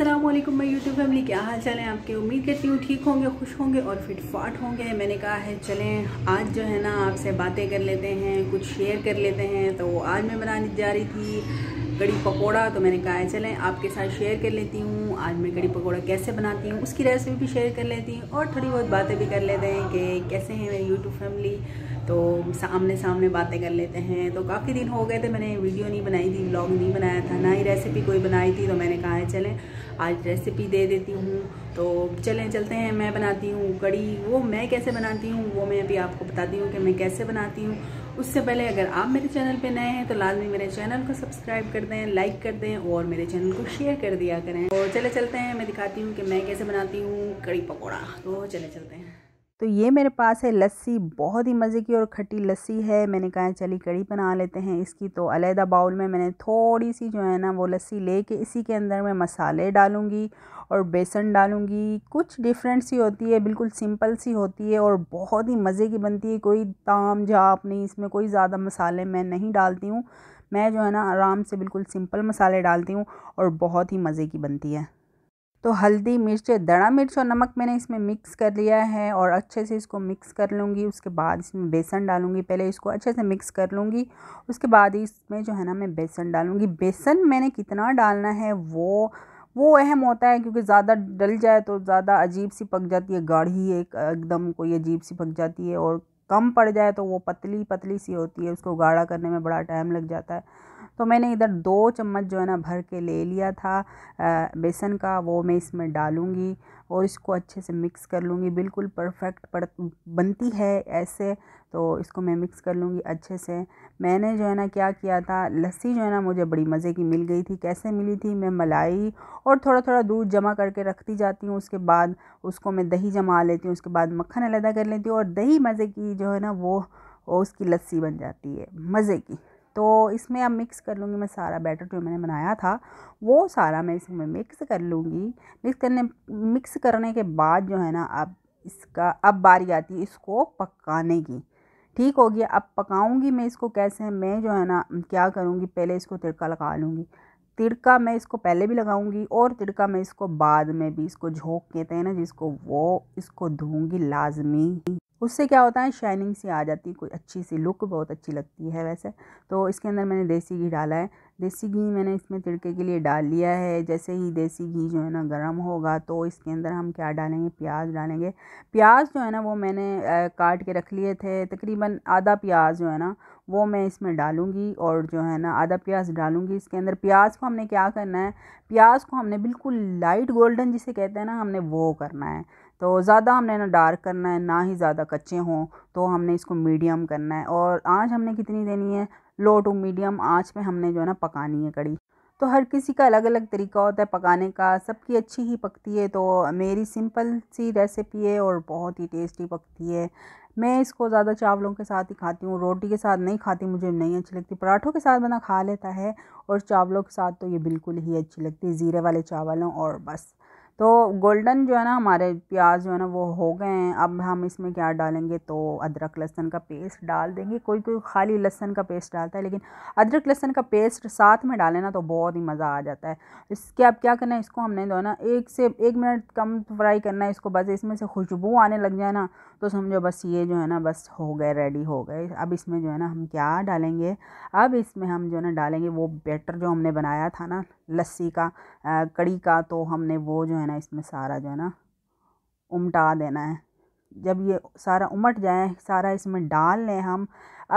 असलम मैं YouTube family क्या हाल चाल है आपके उम्मीद करती हूँ ठीक होंगे खुश होंगे और फिट फाट होंगे मैंने कहा है चलें आज जो है ना आपसे बातें कर लेते हैं कुछ शेयर कर लेते हैं तो आज मैं बनाने जा रही थी कड़ी पकौड़ा तो मैंने कहा है चलें आपके साथ शेयर कर लेती हूँ आज मैं कड़ी पकौड़ा कैसे बनाती हूँ उसकी रेसिपी भी शेयर कर लेती हूँ और थोड़ी बहुत बातें भी कर लेते हैं कि कैसे हैं मेरी यूट्यूब फैमिली तो सामने सामने बातें कर लेते हैं तो काफ़ी दिन हो गए थे मैंने वीडियो नहीं बनाई थी ब्लॉग नहीं बनाया था ना ही रेसिपी कोई बनाई थी तो मैंने कहा है चलें आज रेसिपी दे देती हूँ तो चलें चलते हैं मैं बनाती हूँ कड़ी वो मैं कैसे बनाती हूँ वो मैं अभी आपको बताती हूँ कि मैं कैसे बनाती हूँ उससे पहले अगर आप मेरे चैनल पर नए हैं तो लाजमी मेरे चैनल को सब्सक्राइब कर दें लाइक कर दें और मेरे चैनल को शेयर कर दिया करें तो चले चलते हैं मैं दिखाती हूँ कि मैं कैसे बनाती हूँ कड़ी पकौड़ा तो चले चलते हैं तो ये मेरे पास है लस्सी बहुत ही मज़े की और खट्टी लस्सी है मैंने कहा चली कड़ी बना लेते हैं इसकी तो अलहदा बाउल में मैंने थोड़ी सी जो है ना वो लस्सी लेके इसी के अंदर मैं मसाले डालूँगी और बेसन डालूँगी कुछ डिफरेंट सी होती है बिल्कुल सिंपल सी होती है और बहुत ही मज़े की बनती है कोई ताम जाप नहीं इसमें कोई ज़्यादा मसाले मैं नहीं डालती हूँ मैं जो है ना आराम से बिल्कुल सिंपल मसाले डालती हूँ और बहुत ही मज़े की बनती है तो हल्दी मिर्च दड़ा मिर्च और नमक मैंने इसमें मिक्स कर लिया है और अच्छे से इसको मिक्स कर लूँगी उसके बाद इसमें बेसन डालूँगी पहले इसको अच्छे से मिक्स कर लूँगी उसके बाद इसमें जो है ना मैं बेसन डालूँगी बेसन मैंने कितना डालना है वो वो अहम होता है क्योंकि ज़्यादा डल जाए तो ज़्यादा अजीब सी पक जाती है गाढ़ी एक एकदम कोई अजीब सी पक जाती है और कम पड़ जाए तो वो पतली पतली सी होती है उसको गाढ़ा करने में बड़ा टाइम लग जाता है तो मैंने इधर दो चम्मच जो है ना भर के ले लिया था बेसन का वो मैं इसमें डालूँगी और इसको अच्छे से मिक्स कर लूँगी बिल्कुल परफेक्ट पड़ बनती है ऐसे तो इसको मैं मिक्स कर लूँगी अच्छे से मैंने जो है ना क्या किया था लस्सी जो है ना मुझे बड़ी मज़े की मिल गई थी कैसे मिली थी मैं मलाई और थोड़ा थोड़ा दूध जमा करके रखती जाती हूँ उसके बाद उसको मैं दही जमा लेती हूँ उसके बाद मक्खन अलहदा कर लेती हूँ और दही मज़े की जो है ना वो उसकी लस्सी बन जाती है मज़े की तो इसमें अब मिक्स कर लूँगी मैं सारा बैटर जो मैंने बनाया था वो सारा मैं इसमें मिक्स कर लूँगी मिक्स करने मिक्स करने के बाद जो है ना अब इसका अब बारी आती है इसको पकाने की ठीक हो गया अब पकाऊंगी मैं इसको कैसे मैं जो है ना क्या करूँगी पहले इसको तिड़का लगा लूँगी तिड़का मैं इसको पहले भी लगाऊंगी और तिड़का मैं इसको बाद में भी इसको झोंक कहते तो हैं ना जिसको वो इसको धोंगी लाजमी उससे क्या होता है शाइनिंग सी आ जाती है कोई अच्छी सी लुक बहुत अच्छी लगती है वैसे तो इसके अंदर मैंने देसी घी डाला है देसी घी मैंने इसमें तिड़के के लिए डाल लिया है जैसे ही देसी घी जो है ना गर्म होगा तो इसके अंदर हम क्या डालेंगे प्याज डालेंगे प्याज जो है ना वो मैंने काट के रख लिए थे तकरीबन आधा प्याज जो है ना वो मैं इसमें डालूंगी और जो है ना आधा प्याज डालूंगी इसके अंदर प्याज को हमने क्या करना है प्याज को हमने बिल्कुल लाइट गोल्डन जिसे कहते हैं ना हमने वो करना है तो ज़्यादा हमने ना डार्क करना है ना ही ज़्यादा कच्चे हों तो हमने इसको मीडियम करना है और आँच हमने कितनी देनी है लो टू मीडियम आँच पे हमने जो है ना पकानी है कड़ी तो हर किसी का अलग अलग तरीका होता है पकाने का सबकी अच्छी ही पकती है तो मेरी सिंपल सी रेसिपी है और बहुत ही टेस्टी पकती है मैं इसको ज़्यादा चावलों के साथ ही खाती हूँ रोटी के साथ नहीं खाती मुझे नहीं अच्छी लगती पराठों के साथ बना खा लेता है और चावलों के साथ तो ये बिल्कुल ही अच्छी लगती है ज़ीरे वाले चावलों और बस तो गोल्डन जो है ना हमारे प्याज जो है ना वो हो गए हैं अब हम इसमें क्या डालेंगे तो अदरक लहसन का पेस्ट डाल देंगे कोई कोई खाली लहसन का पेस्ट डालता है लेकिन अदरक लहसन का पेस्ट साथ में डालें ना तो बहुत ही मज़ा आ जाता है इसके अब क्या करना है इसको हमने जो है ना एक से एक मिनट कम फ्राई करना है इसको बस इसमें से खुशबू आने लग जाए ना तो समझो बस ये जो है ना बस हो गए रेडी हो गए अब इसमें जो है ना हम क्या डालेंगे अब इसमें हम जो है ना डालेंगे वो बेटर जो हमने बनाया था ना लस्सी का कड़ी का तो हमने वो जो है ना इसमें सारा जो है ना उमटा देना है जब ये सारा उमट जाए सारा इसमें डाल लें हम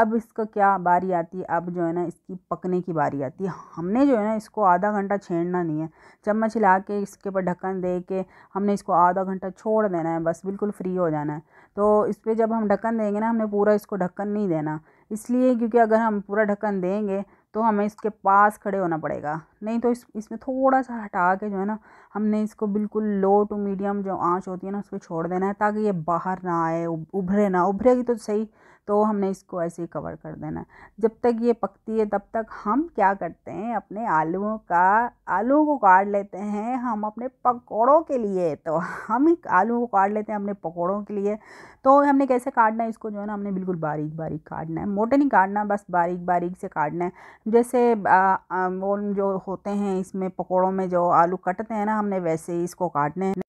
अब इसको क्या बारी आती है अब जो है ना इसकी पकने की बारी आती है हमने जो है ना इसको आधा घंटा छेड़ना नहीं है चम्मच हिला के इसके ऊपर ढक्कन दे के हमने इसको आधा घंटा छोड़ देना है बस बिल्कुल फ्री हो जाना है तो इस पर जब हम ढक्कन देंगे ना हमने पूरा इसको ढक्कन नहीं देना इसलिए क्योंकि अगर हम पूरा ढक्कन देंगे तो हमें इसके पास खड़े होना पड़ेगा नहीं तो इस इसमें थोड़ा सा हटा के जो है ना हमने इसको बिल्कुल लो टू मीडियम जो आँच होती है ना उस पर छोड़ देना है ताकि ये बाहर ना आए उभरे ना उभरेगी तो सही तो हमने इसको ऐसे ही कवर कर देना है जब तक ये पकती है तब तक हम क्या करते हैं अपने आलूओं का आलूओं को काट लेते हैं हम अपने पकौड़ों के लिए तो हम ही आलू को काट लेते हैं अपने पकौड़ों के लिए तो हमने कैसे काटना है इसको जो है ना हमने बिल्कुल बारीक बारीक काटना है मोटे नहीं काटना बस बारीक बारीक से काटना है जैसे आ, आ, वो जो होते हैं इसमें पकौड़ों में जो आलू कटते हैं ना हमने वैसे ही इसको काटने हैं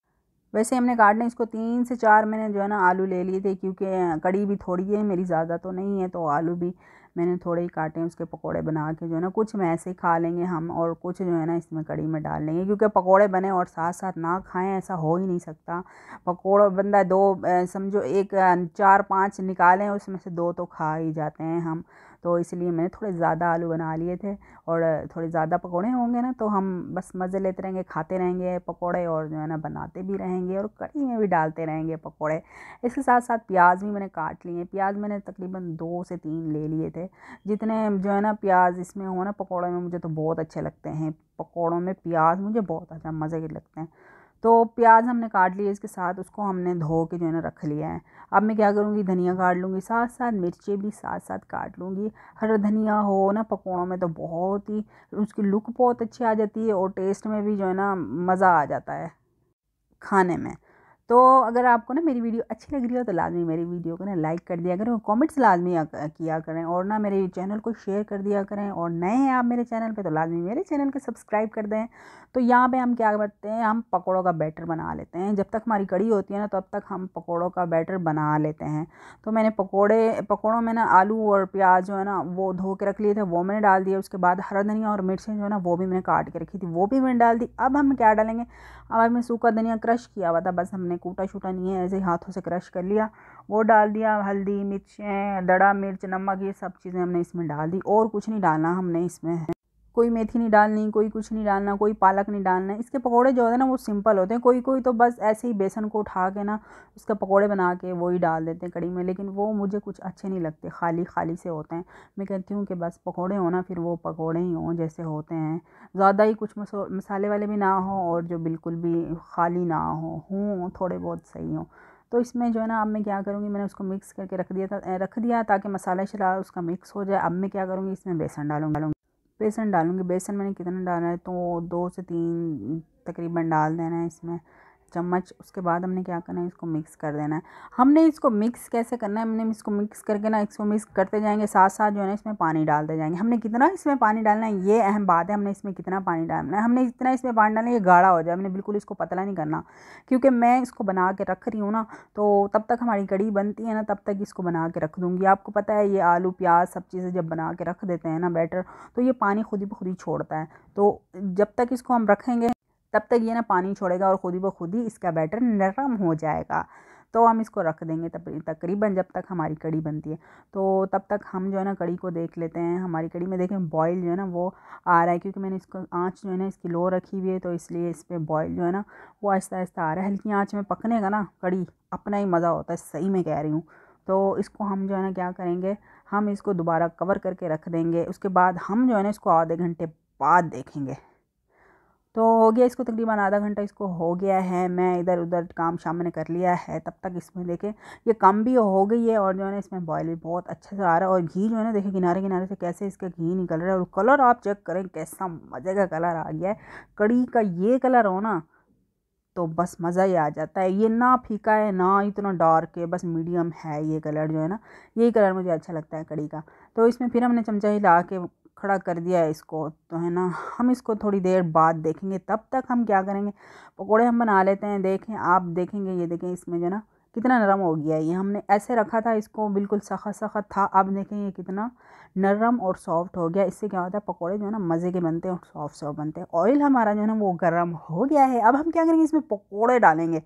वैसे हमने काटने इसको तीन से चार मैंने जो है ना आलू ले लिए थे क्योंकि कड़ी भी थोड़ी है मेरी ज़्यादा तो नहीं है तो आलू भी मैंने थोड़े ही काटे उसके पकोड़े बना के जो है ना कुछ में ऐसे ही खा लेंगे हम और कुछ जो है ना इसमें कड़ी में डाल लेंगे क्योंकि पकोड़े बने और साथ साथ ना खाएं ऐसा हो ही नहीं सकता पकोड़ा बंदा दो समझो एक चार पाँच निकालें उसमें से दो तो खा ही जाते हैं हम तो इसलिए मैंने थोड़े ज़्यादा आलू बना लिए थे और थोड़े ज़्यादा पकौड़े होंगे ना तो हम बस मज़े लेते रहेंगे खाते रहेंगे पकौड़े और जो है ना बनाते भी रहेंगे और कड़ी में भी डालते रहेंगे पकौड़े इसके साथ साथ प्याज भी मैंने काट लिए प्याज मैंने तकरीबन दो से तीन ले लिए थे जितने जो है ना प्याज इसमें हो ना पकौड़े में मुझे तो बहुत अच्छे लगते हैं पकौड़ों में प्याज मुझे बहुत अच्छा मज़े के लगते हैं तो प्याज हमने काट लिए इसके साथ उसको हमने धो के जो है ना रख लिया है अब मैं क्या करूँगी धनिया काट लूँगी साथ साथ मिर्चें भी साथ साथ काट लूँगी हरा धनिया हो ना पकौड़ों में तो बहुत ही उसकी लुक बहुत अच्छी आ जाती है और टेस्ट में भी जो है ना मज़ा आ जाता है खाने में तो अगर आपको ना मेरी वीडियो अच्छी लग रही हो तो लाजमी मेरी वीडियो को ना लाइक कर दिया करें कमेंट्स लाजमी किया करें और ना मेरे चैनल को शेयर कर दिया करें और नए हैं आप मेरे चैनल पे तो लाजमी मेरे चैनल को सब्सक्राइब कर दें तो यहाँ पे हम क्या करते हैं हम पकौड़ों का बैटर बना लेते हैं जब तक हमारी कड़ी होती है ना तब तक हम पकौड़ों का बैटर बना लेते हैं तो मैंने पकौड़े पकौड़ों में ना आलू और प्याज जो है ना वो धो के रख लिए थे वो मैंने डाल दिया उसके बाद हरा धनिया और मिर्चें जो है ना वो भी मैंने काट के रखी थी वो भी मैंने डाल दी अब हम क्या डालेंगे अब हमें सूखा धनिया क्रश किया हुआ था बस हमने मैंने कूटा छूटा नहीं है ऐसे ही हाथों से क्रश कर लिया वो डाल दिया हल्दी मिर्चें दड़ा मिर्च नमक ये सब चीज़ें हमने इसमें डाल दी और कुछ नहीं डालना हमने इसमें कोई मेथी नहीं डालनी कोई कुछ नहीं डालना कोई पालक नहीं डालना इसके पकोड़े जो होते हैं ना वो सिंपल होते हैं कोई कोई तो बस ऐसे ही बेसन को उठा के ना उसका पकोड़े बना के वो ही डाल देते हैं कड़ी में लेकिन वो मुझे कुछ अच्छे नहीं लगते खाली खाली से होते हैं मैं कहती हूँ कि बस पकौड़े हों ना फिर वो पकौड़े ही हों जैसे होते हैं ज़्यादा ही कुछ मसाले वाले भी ना हों और जो बिल्कुल भी खाली ना हों हों थोड़े बहुत सही हों तो इसमें जो है ना अब मैं क्या करूँगी मैंने उसको मिक्स करके रख दिया था रख दिया ताकि मसाला शरा उसका मिक्स हो जाए अब मैं क्या करूँगी इसमें बेसन डालूँगा बेसन डालूँगी बेसन मैंने कितना डाला है तो दो से तीन तकरीबन डाल देना है इसमें चम्मच उसके बाद हमने क्या करना है इसको मिक्स कर देना है हमने इसको मिक्स कैसे करना है हमने इसको मिक्स करके ना इसको मिक्स करते जाएंगे साथ साथ जो है ना इसमें पानी डालते जाएंगे हमने कितना इसमें पानी डालना है ये अहम बात है हमने इसमें कितना पानी डालना है हमने इतना इसमें पानी डालना है ये गाढ़ा हो जाए हमने बिल्कुल इसको पतला नहीं करना क्योंकि मैं इसको बना के रख रही हूँ ना तो तब तक हमारी कड़ी बनती है ना तब तक इसको बना के रख दूँगी आपको पता है ये आलू प्याज सब चीज़ें जब बना के रख देते हैं ना बैटर तो ये पानी खुद ही खुद ही छोड़ता है तो जब तक इसको हम रखेंगे तब तक ये ना पानी छोड़ेगा और खुद ही ब खुद ही इसका बैटर नरम हो जाएगा तो हम इसको रख देंगे तकरीबन जब तक हमारी कड़ी बनती है तो तब तक हम जो है ना कड़ी को देख लेते हैं हमारी कड़ी में देखें बॉयल जो है ना वो आ रहा है क्योंकि मैंने इसको आँच जो है ना इसकी लो रखी हुई है तो इसलिए इस पर बॉयल जो है ना वो आहिस्ता आहिस्ता आ रहा है हल्की आँच में पकने का ना कड़ी अपना ही मज़ा होता है सही में कह रही हूँ तो इसको हम जो है ना क्या करेंगे हम इसको दोबारा कवर करके रख देंगे उसके बाद हम जो है ना इसको आधे घंटे बाद देखेंगे तो हो गया इसको तकरीबन आधा घंटा इसको हो गया है मैं इधर उधर काम शाम ने कर लिया है तब तक इसमें देखें ये कम भी हो गई है और जो है ना इसमें बॉयल भी बहुत अच्छे से आ रहा है और घी जो है ना देखें किनारे किनारे से कैसे इसका घी निकल रहा है और कलर आप चेक करें कैसा मज़े का कलर आ गया है कड़ी का ये कलर हो ना तो बस मज़ा ही आ जाता है ये ना फीका है ना इतना डार्क है बस मीडियम है ये कलर जो है ना यही कलर मुझे अच्छा लगता है कड़ी का तो इसमें फिर हमने चमचा हिला के खड़ा कर दिया है इसको तो है ना हम इसको थोड़ी देर बाद देखेंगे तब तक हम क्या करेंगे पकोड़े हम बना लेते हैं देखें आप देखेंगे ये देखें इसमें जो ना कितना नरम हो गया है ये हमने ऐसे रखा था इसको बिल्कुल सख्त सख्त था अब देखें ये कितना नरम और सॉफ्ट हो गया इससे क्या होता है पकौड़े जो है ना मज़े के बनते हैं और सॉफ्ट सॉफ्ट बनते हैं ऑयल हमारा जो है ना वो गर्म हो गया है अब हम क्या करेंगे इसमें पकौड़े डालेंगे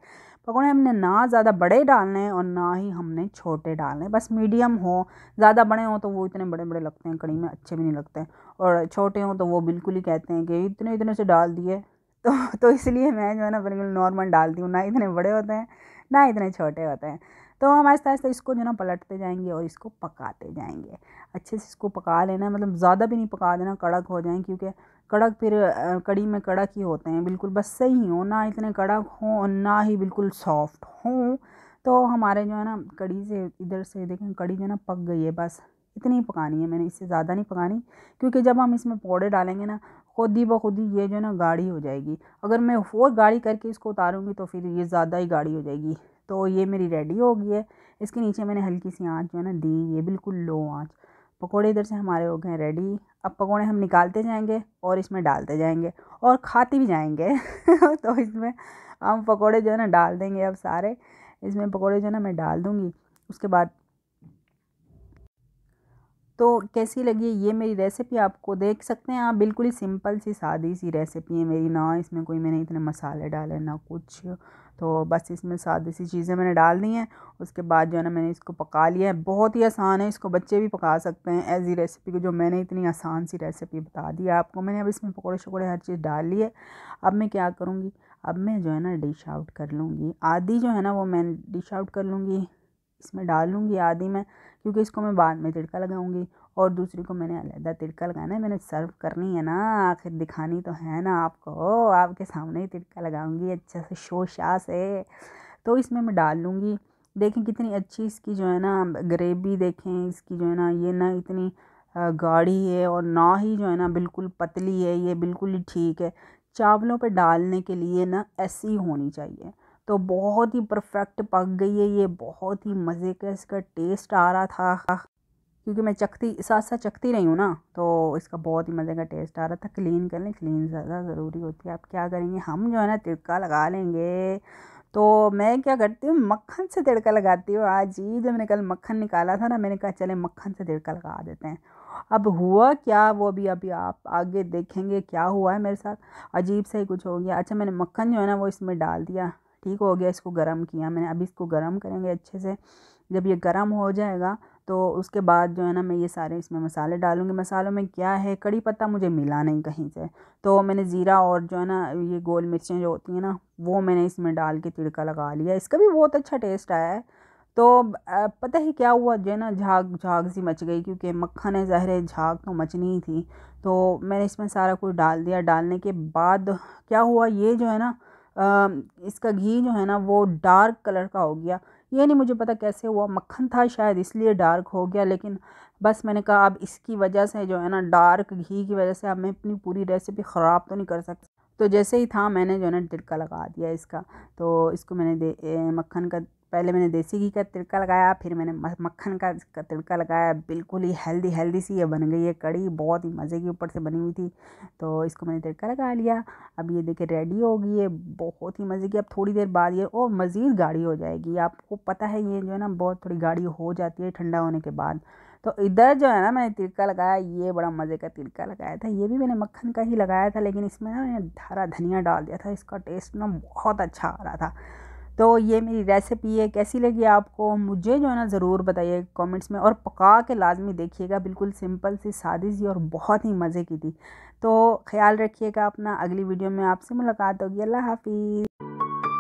पकौड़े हमने ना ज़्यादा बड़े डालने और ना ही हमने छोटे डालने बस मीडियम हो ज़्यादा बड़े हों तो वो इतने बड़े बड़े लगते हैं कड़ी में अच्छे भी नहीं लगते और छोटे हों तो वो बिल्कुल ही कहते हैं कि इतने इतने से डाल दिए तो तो इसलिए मैं जो है ना बिल्कुल नॉर्मल डालती हूँ ना इतने बड़े होते हैं ना इतने छोटे होते हैं तो हम आहिस्ता आहिस्ता इसको जो ना पलटते जाएंगे और इसको पकाते जाएंगे अच्छे से इसको पका लेना मतलब ज़्यादा भी नहीं पका देना कड़क हो जाए क्योंकि कड़क फिर कड़ी में कड़क ही होते हैं बिल्कुल बस सही हो ना इतने कड़क हों ना ही बिल्कुल सॉफ्ट हों तो हमारे जो है ना कड़ी से इधर से देखें कड़ी जो है ना पक गई है बस इतनी ही पकानी है मैंने इससे ज़्यादा नहीं पकानी क्योंकि जब हम इसमें पौड़े डालेंगे ना खुद ही ब खुद ही ये जो है ना गाढ़ी हो जाएगी अगर मैं और गाढ़ी करके इसको उतारूँगी तो फिर ये ज़्यादा ही गाढ़ी हो जाएगी तो ये मेरी रेडी हो गई है इसके नीचे मैंने हल्की सी आँच जो है ना दी ये बिल्कुल लो आँच पकौड़े इधर से हमारे हो गए रेडी अब पकौड़े हम निकालते जाएंगे और इसमें डालते जाएंगे और खाते भी जाएंगे तो इसमें हम पकौड़े जो है ना डाल देंगे अब सारे इसमें पकौड़े जो है ना मैं डाल दूँगी उसके बाद तो कैसी लगी ये मेरी रेसिपी आपको देख सकते हैं आप हाँ, बिल्कुल ही सिंपल सी सादी सी रेसिपी है मेरी ना इसमें कोई मैंने इतने मसाले डाले ना कुछ तो बस इसमें सादी सी चीज़ें मैंने डाल दी हैं उसके बाद जो है ना मैंने इसको पका लिया है बहुत ही आसान है इसको बच्चे भी पका सकते हैं ऐसी रेसिपी को जो मैंने इतनी आसान सी रेसिपी बता दी आपको मैंने अब इसमें पकौड़े शकोड़े हर चीज़ डाल ली है अब मैं क्या करूँगी अब मैं जो है ना डिश आउट कर लूँगी आधी जो है ना वो मैं डिश आउट कर लूँगी इसमें डाल लूँगी आधी में क्योंकि इसको मैं बाद में तड़का लगाऊंगी और दूसरी को मैंने अलहदा तिड़का लगाना है मैंने सर्व करनी है ना आखिर दिखानी तो है ना आपको आपके सामने ही तिड़का लगाऊंगी अच्छे से शोशा से तो इसमें मैं डाल लूँगी देखें कितनी अच्छी इसकी जो है ना ग्रेवी देखें इसकी जो है ना ये ना इतनी गाढ़ी है और ना ही जो है ना बिल्कुल पतली है ये बिल्कुल ही ठीक है चावलों पर डालने के लिए ना ऐसी होनी चाहिए तो बहुत ही परफेक्ट पक गई है ये बहुत ही मज़े का इसका टेस्ट आ रहा था क्योंकि मैं चखती साथ साथ चखती रही हूँ ना तो इसका बहुत ही मज़े का टेस्ट आ रहा था क्लीन कर लें क्लीन ज़्यादा ज़रूरी होती है आप क्या करेंगे हम जो है ना तिड़का लगा लेंगे तो मैं क्या करती हूँ मक्खन से तिड़का लगाती हूँ आज ही जब मैंने कल मक्खन निकाला था ना मैंने कहा चले मक्खन से तिड़का लगा देते हैं अब हुआ क्या वो अभी अभी आप आगे देखेंगे क्या हुआ है मेरे साथ अजीब सा ही कुछ हो गया अच्छा मैंने मक्खन जो है ना वो इसमें डाल दिया ठीक हो गया इसको गर्म किया मैंने अभी इसको गर्म करेंगे अच्छे से जब ये गर्म हो जाएगा तो उसके बाद जो है ना मैं ये सारे इसमें मसाले डालूंगी मसालों में क्या है कड़ी पत्ता मुझे मिला नहीं कहीं से तो मैंने ज़ीरा और जो है ना ये गोल मिर्चें जो होती हैं ना वो मैंने इसमें डाल के तिड़का लगा लिया इसका भी बहुत अच्छा टेस्ट आया है तो पता ही क्या हुआ जो है ना झाग झाग सी मच गई क्योंकि मक्खन है जहर झाग तो मचनी ही थी तो मैंने इसमें सारा कुछ डाल दिया डालने के बाद क्या हुआ ये जो है ना इसका घी जो है ना वो डार्क कलर का हो गया ये नहीं मुझे पता कैसे हुआ मक्खन था शायद इसलिए डार्क हो गया लेकिन बस मैंने कहा अब इसकी वजह से जो है ना डार्क घी की वजह से अब मैं अपनी पूरी रेसिपी ख़राब तो नहीं कर सकती तो जैसे ही था मैंने जो है ना तिड़का लगा दिया इसका तो इसको मैंने दे मक्खन का पहले मैंने देसी घी का तड़का लगाया फिर मैंने मक्खन का तड़का लगाया बिल्कुल ही हेल्दी हेल्दी सी ये बन गई है कड़ी बहुत ही मज़े के ऊपर से बनी हुई थी तो इसको मैंने तड़का लगा लिया अब ये देखिए रेडी हो गई है बहुत ही मज़े की अब थोड़ी देर बाद ये और मज़ीद गाढ़ी हो जाएगी आपको पता है ये जो है ना बहुत थोड़ी गाढ़ी हो जाती है ठंडा होने के बाद तो इधर जो है ना मैंने तिड़का लगाया ये बड़ा मज़े का तिड़का लगाया था ये भी मैंने मक्खन का ही लगाया था लेकिन इसमें ना मैंने हरा धनिया डाल दिया था इसका टेस्ट ना बहुत अच्छा आ रहा था तो ये मेरी रेसिपी है कैसी लगी आपको मुझे जो है ना ज़रूर बताइए कमेंट्स में और पका के लाजमी देखिएगा बिल्कुल सिंपल सी सादी सी और बहुत ही मज़े की थी तो ख्याल रखिएगा अपना अगली वीडियो में आपसे मुलाकात होगी अल्लाह हाफिज़